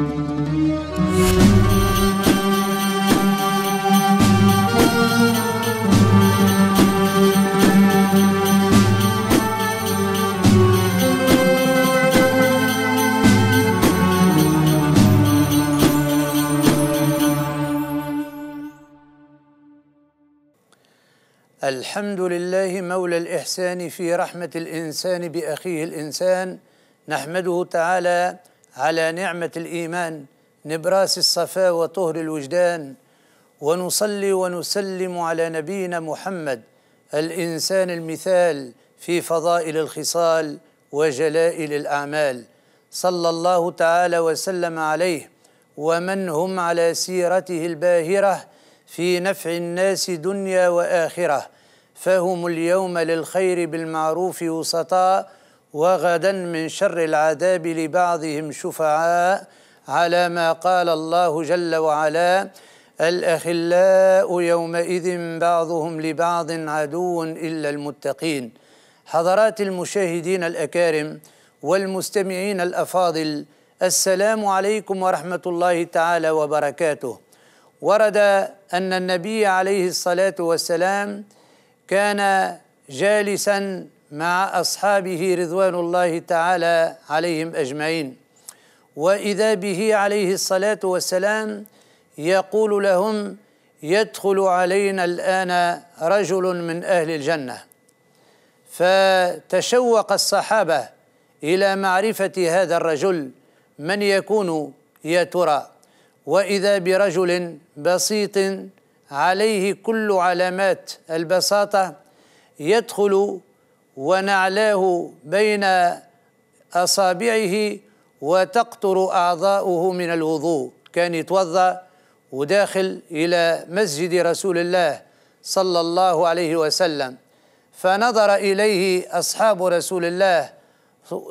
الحمد لله مولى الإحسان في رحمة الإنسان بأخيه الإنسان نحمده تعالى على نعمة الإيمان نبراس الصفا وطهر الوجدان ونصلي ونسلم على نبينا محمد الإنسان المثال في فضائل الخصال وجلائل الأعمال صلى الله تعالى وسلم عليه ومن هم على سيرته الباهرة في نفع الناس دنيا وآخرة فهم اليوم للخير بالمعروف وسطاء وغدا من شر العذاب لبعضهم شفعاء على ما قال الله جل وعلا الأخلاء يومئذ بعضهم لبعض عدو إلا المتقين حضرات المشاهدين الأكارم والمستمعين الأفاضل السلام عليكم ورحمة الله تعالى وبركاته ورد أن النبي عليه الصلاة والسلام كان جالساً مع اصحابه رضوان الله تعالى عليهم اجمعين واذا به عليه الصلاه والسلام يقول لهم يدخل علينا الان رجل من اهل الجنه فتشوق الصحابه الى معرفه هذا الرجل من يكون يا ترى واذا برجل بسيط عليه كل علامات البساطه يدخل ونعلاه بين أصابعه وتقطر أعضاؤه من الوضوء كان يتوضأ وداخل إلى مسجد رسول الله صلى الله عليه وسلم فنظر إليه أصحاب رسول الله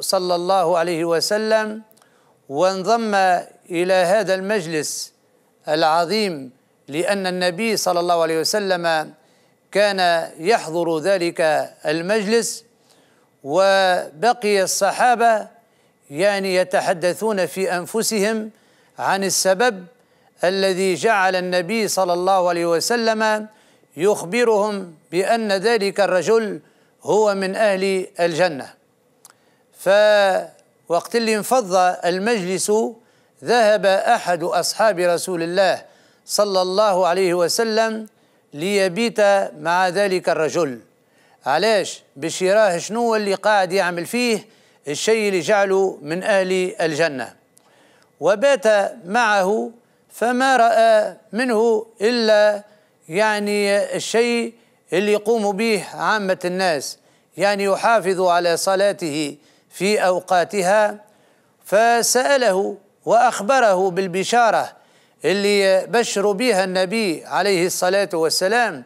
صلى الله عليه وسلم وانضم إلى هذا المجلس العظيم لأن النبي صلى الله عليه وسلم كان يحضر ذلك المجلس وبقي الصحابه يعني يتحدثون في انفسهم عن السبب الذي جعل النبي صلى الله عليه وسلم يخبرهم بان ذلك الرجل هو من اهل الجنه فوقت اللي انفض المجلس ذهب احد اصحاب رسول الله صلى الله عليه وسلم ليبيت مع ذلك الرجل علاش باش يراه شنو اللي قاعد يعمل فيه الشيء اللي جعله من أهل الجنة وبات معه فما رأى منه إلا يعني الشيء اللي يقوم به عامة الناس يعني يحافظ على صلاته في أوقاتها فسأله وأخبره بالبشارة اللي بشر بها النبي عليه الصلاة والسلام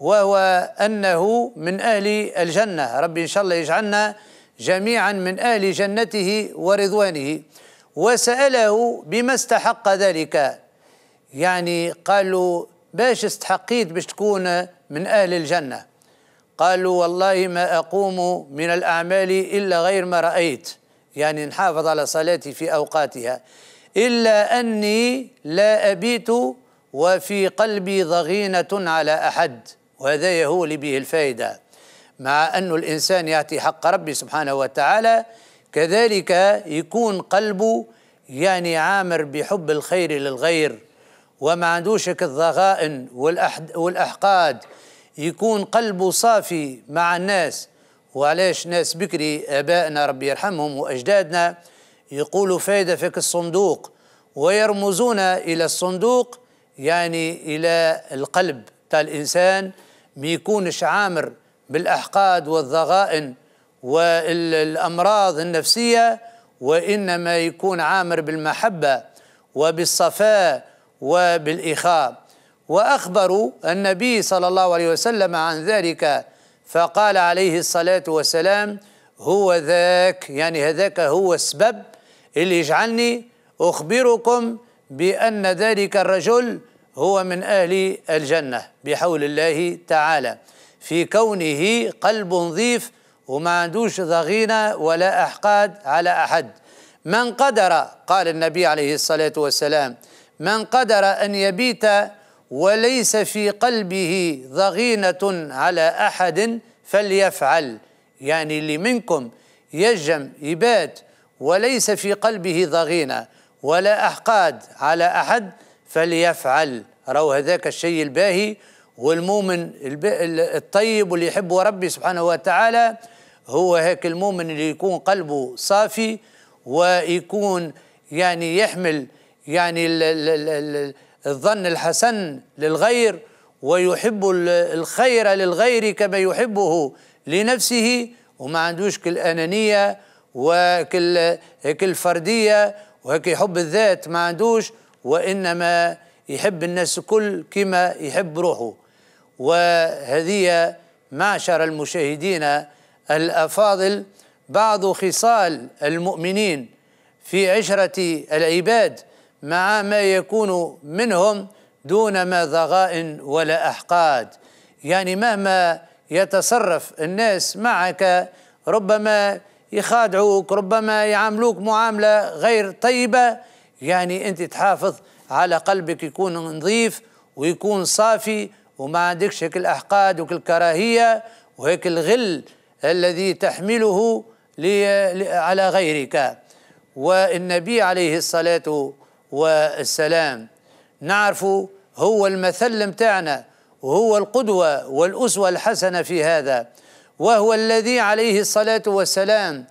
وهو أنه من أهل الجنة ربي إن شاء الله يجعلنا جميعا من أهل جنته ورضوانه وسأله بما استحق ذلك يعني قالوا باش استحقيت باش تكون من أهل الجنة قالوا والله ما أقوم من الأعمال إلا غير ما رأيت يعني نحافظ على صلاتي في أوقاتها إلا أني لا أبيت وفي قلبي ضغينة على أحد وهذا يهول به الفائدة مع أن الإنسان يعطي حق ربي سبحانه وتعالى كذلك يكون قلبه يعني عامر بحب الخير للغير وما عندوش الضغائن والأحقاد يكون قلبه صافي مع الناس وعلاش ناس بكري آبائنا ربي يرحمهم وأجدادنا يقول فايدة فيك الصندوق ويرمزون إلى الصندوق يعني إلى القلب تاع الإنسان ميكونش عامر بالأحقاد والضغائن والأمراض النفسية وإنما يكون عامر بالمحبة وبالصفاء وبالإخاء وأخبروا النبي صلى الله عليه وسلم عن ذلك فقال عليه الصلاة والسلام هو ذاك يعني هذاك هو السبب اللي يجعلني أخبركم بأن ذلك الرجل هو من أهل الجنة بحول الله تعالى في كونه قلب نظيف وما عندوش ضغينة ولا أحقاد على أحد من قدر قال النبي عليه الصلاة والسلام من قدر أن يبيت وليس في قلبه ضغينة على أحد فليفعل يعني اللي منكم يجم يبات وليس في قلبه ضغينة ولا أحقاد على أحد فليفعل راهو هذاك الشيء الباهي والمؤمن الطيب واللي يحبه ربي سبحانه وتعالى هو هيك المؤمن اللي يكون قلبه صافي ويكون يعني يحمل يعني الظن الحسن للغير ويحب الخير للغير كما يحبه لنفسه وما عندوش أنانية وكل كل فردية وهيك يحب الذات ما عندوش وإنما يحب الناس كل كما يحب روحه وهذه معشر المشاهدين الأفاضل بعض خصال المؤمنين في عشرة العباد مع ما يكون منهم دون ما ضغائن ولا أحقاد يعني مهما يتصرف الناس معك ربما يخادعوك ربما يعاملوك معاملة غير طيبة يعني أنت تحافظ على قلبك يكون نظيف ويكون صافي وما عندكش هيك الأحقاد وكل الكراهية وهيك الغل الذي تحمله على غيرك والنبي عليه الصلاة والسلام نعرف هو المثل متاعنا وهو القدوة والأسوة الحسنة في هذا وهو الذي عليه الصلاة والسلام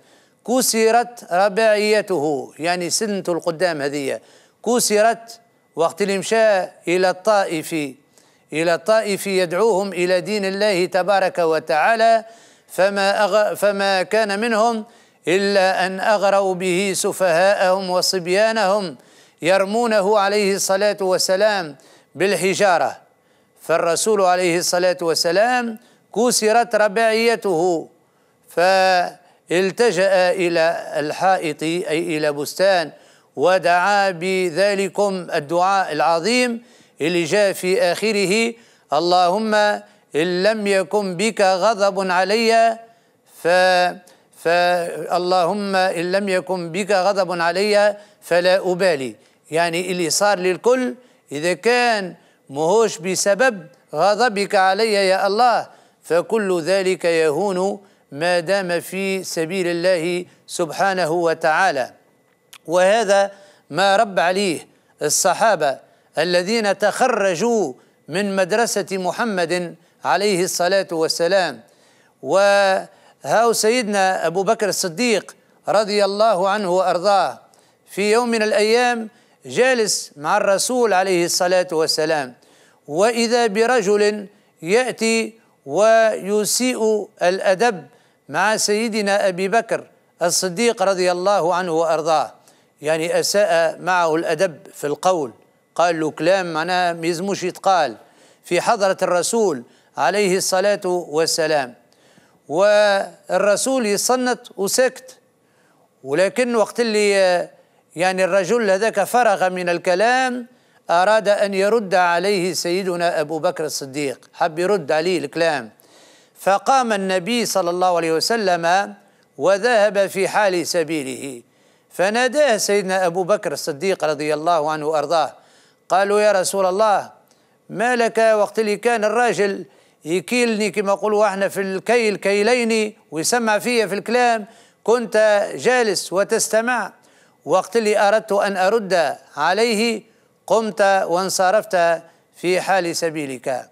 كسرت رباعيته يعني سنة القدام هذه كسرت وقت الإمشاء إلى الطائف إلى الطائف يدعوهم إلى دين الله تبارك وتعالى فما, أغ... فما كان منهم إلا أن أغروا به سفهاءهم وصبيانهم يرمونه عليه الصلاة والسلام بالحجارة فالرسول عليه الصلاة والسلام كسرت رباعيته فالتجأ إلى الحائط أي إلى بستان ودعا بذلكم الدعاء العظيم اللي جاء في آخره اللهم إن لم يكن بك غضب علي ف فاللهم إن لم يكن بك غضب علي فلا أبالي يعني اللي صار للكل إذا كان مهوش بسبب غضبك علي يا الله فكل ذلك يهون ما دام في سبيل الله سبحانه وتعالى وهذا ما رب عليه الصحابة الذين تخرجوا من مدرسة محمد عليه الصلاة والسلام وهاو سيدنا أبو بكر الصديق رضي الله عنه وأرضاه في يوم من الأيام جالس مع الرسول عليه الصلاة والسلام وإذا برجل يأتي ويسيء الأدب مع سيدنا أبي بكر الصديق رضي الله عنه وأرضاه يعني أساء معه الأدب في القول قال له كلام معناه ما يتقال في حضرة الرسول عليه الصلاة والسلام والرسول يصنت وسكت ولكن وقت اللي يعني الرجل هذاك فرغ من الكلام أراد أن يرد عليه سيدنا أبو بكر الصديق حب يرد عليه الكلام فقام النبي صلى الله عليه وسلم وذهب في حال سبيله فناداه سيدنا أبو بكر الصديق رضي الله عنه وأرضاه قالوا يا رسول الله ما لك وقت اللي كان الراجل يكيلني كما نقولوا احنا في الكيل كيلين ويسمع فيا في الكلام كنت جالس وتستمع وقت اللي أردت أن أرد عليه قمت وانصرفت في حال سبيلك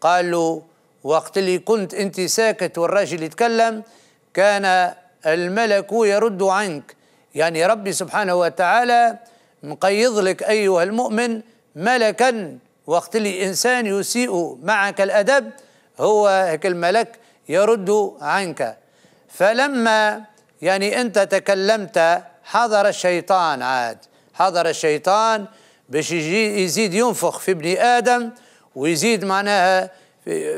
قال له وقت اللي كنت انت ساكت والراجل يتكلم كان الملك يرد عنك يعني ربي سبحانه وتعالى مقيض لك ايها المؤمن ملكا وقت اللي انسان يسيء معك الادب هو هيك الملك يرد عنك فلما يعني انت تكلمت حضر الشيطان عاد حضر الشيطان باش يجي يزيد ينفخ في ابن ادم ويزيد معناها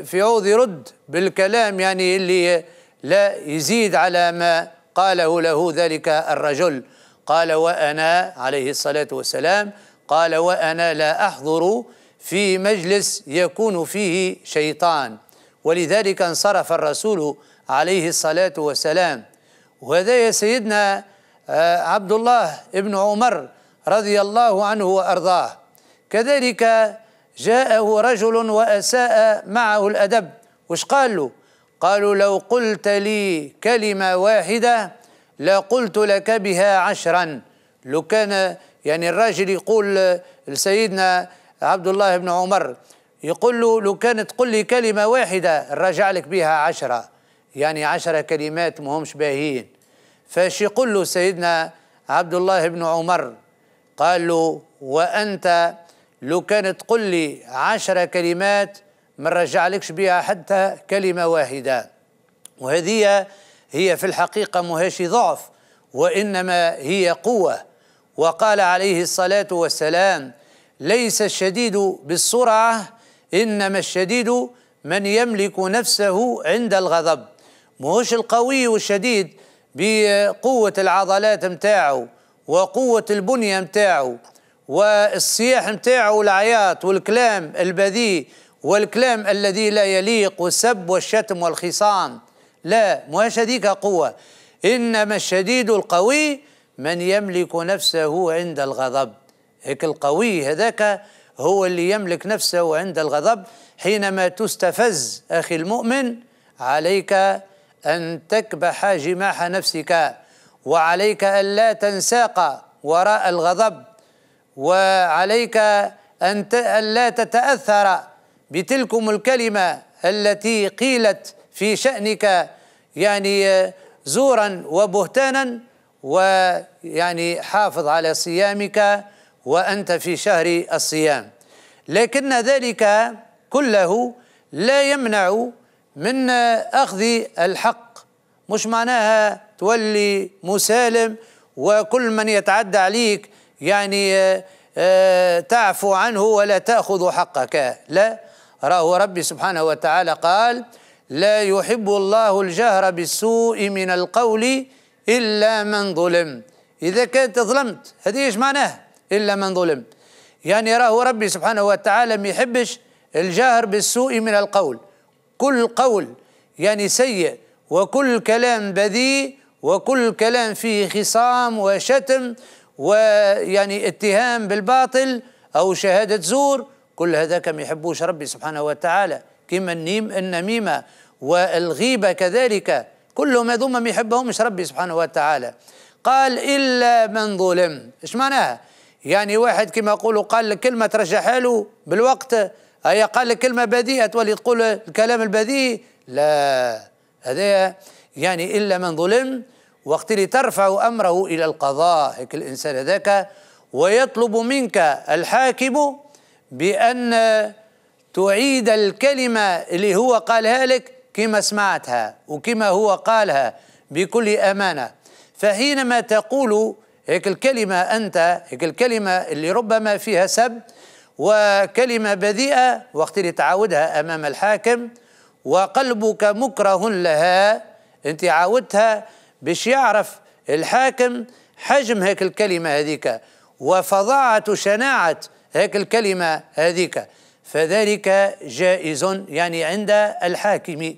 في, عوض يرد بالكلام يعني اللي لا يزيد على ما قاله له ذلك الرجل قال وانا عليه الصلاه والسلام قال وانا لا احضر في مجلس يكون فيه شيطان ولذلك انصرف الرسول عليه الصلاه والسلام وهذا يا سيدنا آه، عبد الله ابن عمر رضي الله عنه وأرضاه كذلك جاءه رجل وأساء معه الأدب وش قال له قالوا لو قلت لي كلمة واحدة لقلت لك بها عشرا لو كان يعني الراجل يقول لسيدنا عبد الله بن عمر يقول له لو كانت تقول لي كلمة واحدة رجع لك بها عشرة يعني عشرة كلمات مهمش باهيين فاش يقول له سيدنا عبد الله بن عمر قال له وأنت لو كان تقول لي عشر كلمات ما نرجعلكش بها حتى كلمة واحدة وهذه هي في الحقيقة مهاش ضعف وإنما هي قوة وقال عليه الصلاة والسلام ليس الشديد بالسرعة إنما الشديد من يملك نفسه عند الغضب مهوش القوي والشديد بقوة العضلات متاعه وقوة البنية متاعه والصياح متاعه والعياط والكلام البذيء والكلام الذي لا يليق والسب والشتم والخصام لا مهاش هذيك قوة إنما الشديد القوي من يملك نفسه عند الغضب هيك القوي هذاك هو اللي يملك نفسه عند الغضب حينما تستفز أخي المؤمن عليك أن تكبح جماح نفسك وعليك ألا تنساق وراء الغضب وعليك أن ألا تتأثر بتلكم الكلمة التي قيلت في شأنك يعني زورا وبهتانا ويعني حافظ على صيامك وأنت في شهر الصيام لكن ذلك كله لا يمنع من أخذ الحق مش معناها تولي مسالم وكل من يتعدى عليك يعني آه، آه، تعفو عنه ولا تأخذ حقك لا راه ربي سبحانه وتعالى قال لا يحب الله الجهر بالسوء من القول إلا من ظلم إذا كنت ظلمت هذه إيش معناه إلا من ظلم يعني راه ربي سبحانه وتعالى ما يحبش الجهر بالسوء من القول كل قول يعني سيء وكل كلام بذيء وكل كلام فيه خصام وشتم ويعني اتهام بالباطل أو شهادة زور كل هذا كم يحبوش ربي سبحانه وتعالى كما النيم النميمة والغيبة كذلك كلهم هذوما ما يحبهمش ربي سبحانه وتعالى قال إلا من ظلم إيش معناها يعني واحد كما يقولوا قال لك كلمة ترجعها له بالوقت اي قال لك كلمة بذيئه تولي تقول الكلام البذيء لا هذا يعني إلا من ظلم وقت اللي ترفع أمره إلى القضاء هيك الإنسان هذاك ويطلب منك الحاكم بأن تعيد الكلمة اللي هو قالها لك كما سمعتها وكما هو قالها بكل أمانة فحينما تقول هيك الكلمة أنت هيك الكلمة اللي ربما فيها سب وكلمة بذيئة وقت اللي تعاودها أمام الحاكم وقلبك مكره لها أنت عاودتها باش يعرف الحاكم حجم هيك الكلمة هذيك وفظاعة شناعة هيك الكلمة هذيك فذلك جائز يعني عند الحاكم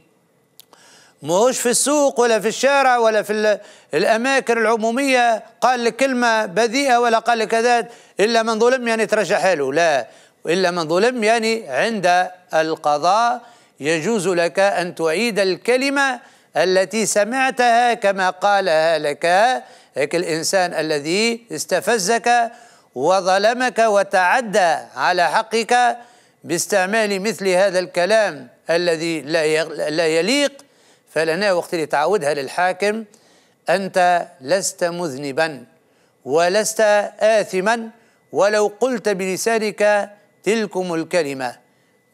ماهوش في السوق ولا في الشارع ولا في الأماكن العمومية قال لك كلمة بذيئة ولا قال لك كذا إلا من ظلم يعني ترجع له لا إلا من ظلم يعني عند القضاء يجوز لك أن تعيد الكلمة التي سمعتها كما قالها لك هيك الإنسان الذي استفزك وظلمك وتعدى على حقك باستعمال مثل هذا الكلام الذي لا يليق فلنا وقت اللي تعودها للحاكم أنت لست مذنبا ولست آثما ولو قلت بلسانك تلكم الكلمة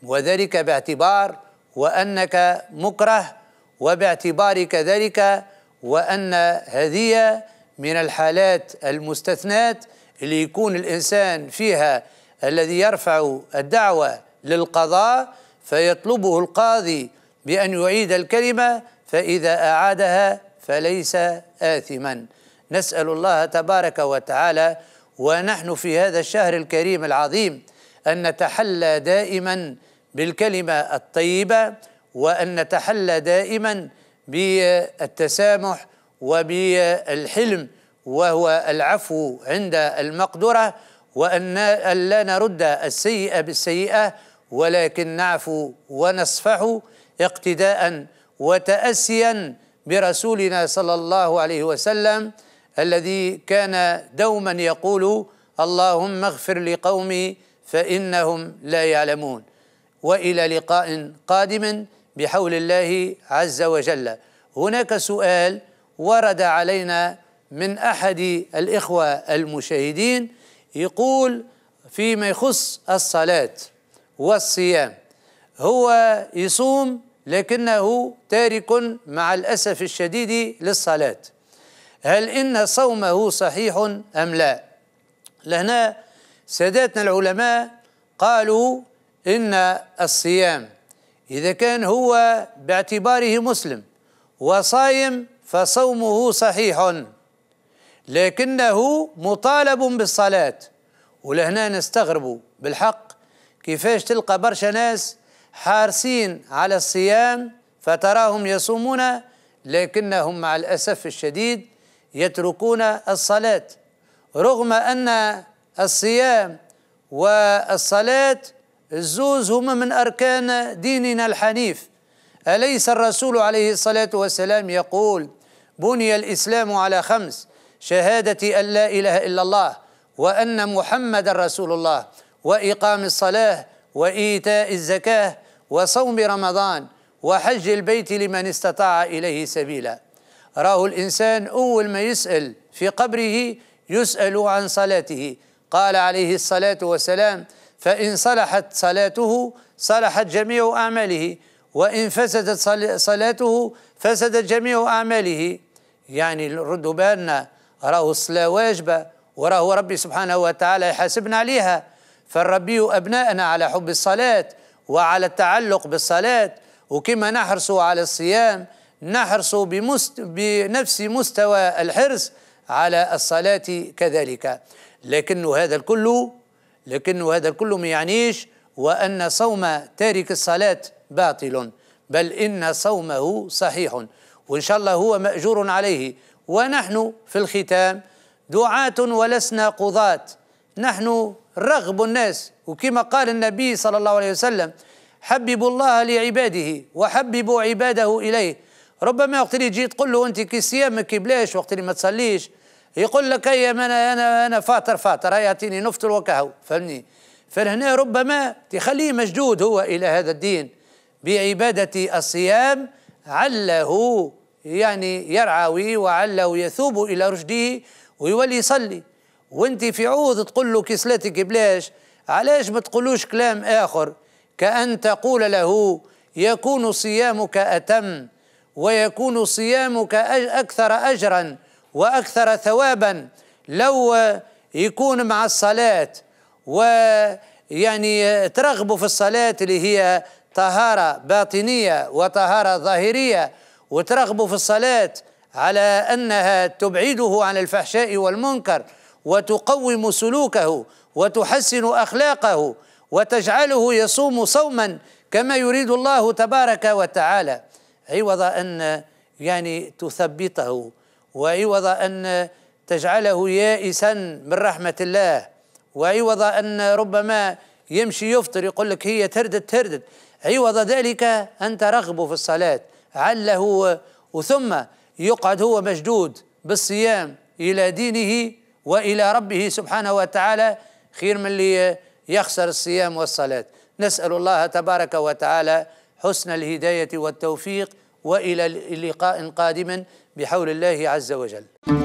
وذلك باعتبار وأنك مكره وباعتبار كذلك وأن هذه من الحالات المستثنات اللي يكون الإنسان فيها الذي يرفع الدعوة للقضاء فيطلبه القاضي بأن يعيد الكلمة فإذا أعادها فليس آثما نسأل الله تبارك وتعالى ونحن في هذا الشهر الكريم العظيم أن نتحلى دائما بالكلمة الطيبة وأن نتحلى دائما بالتسامح وبالحلم وهو العفو عند المقدرة وأن لا نرد السيئة بالسيئة ولكن نعفو ونصفح اقتداء وتأسيا برسولنا صلى الله عليه وسلم الذي كان دوما يقول اللهم اغفر لقومي فإنهم لا يعلمون وإلى لقاء قادم بحول الله عز وجل هناك سؤال ورد علينا من احد الاخوه المشاهدين يقول فيما يخص الصلاه والصيام هو يصوم لكنه تارك مع الاسف الشديد للصلاه هل ان صومه صحيح ام لا لهنا ساداتنا العلماء قالوا ان الصيام إذا كان هو باعتباره مسلم وصايم فصومه صحيح لكنه مطالب بالصلاة ولهنا نستغربوا بالحق كيفاش تلقى برشا ناس حارسين على الصيام فتراهم يصومون لكنهم مع الأسف الشديد يتركون الصلاة رغم أن الصيام والصلاة الزوز هما من أركان ديننا الحنيف أليس الرسول عليه الصلاة والسلام يقول بني الإسلام على خمس شهادة أن لا إله إلا الله وأن محمد رسول الله وإقام الصلاة وإيتاء الزكاة وصوم رمضان وحج البيت لمن استطاع إليه سبيلا راه الإنسان أول ما يسأل في قبره يسأل عن صلاته قال عليه الصلاة والسلام فإن صلحت صلاته صلحت جميع أعماله وإن فسدت صلاته فسدت جميع أعماله يعني ردوا بالنا راهو الصلاة واجبة وراهو ربي سبحانه وتعالى يحاسبنا عليها فالربي أبناءنا على حب الصلاة وعلى التعلق بالصلاة وكما نحرص على الصيام نحرص بمست... بنفس مستوى الحرص على الصلاة كذلك لكن هذا الكل لكن هذا كله ما يعنيش وأن صوم تارك الصلاة باطل بل إن صومه صحيح وإن شاء الله هو مأجور عليه ونحن في الختام دعاة ولسنا قضاة نحن رغب الناس وكما قال النبي صلى الله عليه وسلم حببوا الله لعباده وحببوا عباده إليه ربما وقت اللي تجي تقول له أنت كي صيامك بلاش وقت اللي ما تصليش يقول لك أي أنا أنا أنا فاطر فاطر هيا أعطيني نفطر وكهو فهمني فهنا ربما تخليه مشدود هو إلى هذا الدين بعبادة الصيام عله يعني يرعوي وعله يثوب إلى رشده ويولي يصلي وانت في عوض تقول له كسلتك بلاش علاش ما تقولوش كلام آخر كأن تقول له يكون صيامك أتم ويكون صيامك أكثر أجرا وأكثر ثوابا لو يكون مع الصلاة ويعني ترغبوا في الصلاة اللي هي طهارة باطنية وطهارة ظاهرية وترغبوا في الصلاة على أنها تبعده عن الفحشاء والمنكر وتقوم سلوكه وتحسن أخلاقه وتجعله يصوم صوما كما يريد الله تبارك وتعالى عوض أن يعني تثبته وعوض أن تجعله يائسا من رحمة الله وعوض أن ربما يمشي يفطر يقول لك هي تردد تردد عوض ذلك أن ترغب في الصلاة عله وثم يقعد هو مشدود بالصيام إلى دينه وإلى ربه سبحانه وتعالى خير من اللي يخسر الصيام والصلاة نسأل الله تبارك وتعالى حسن الهداية والتوفيق والى لقاء قادم بحول الله عز وجل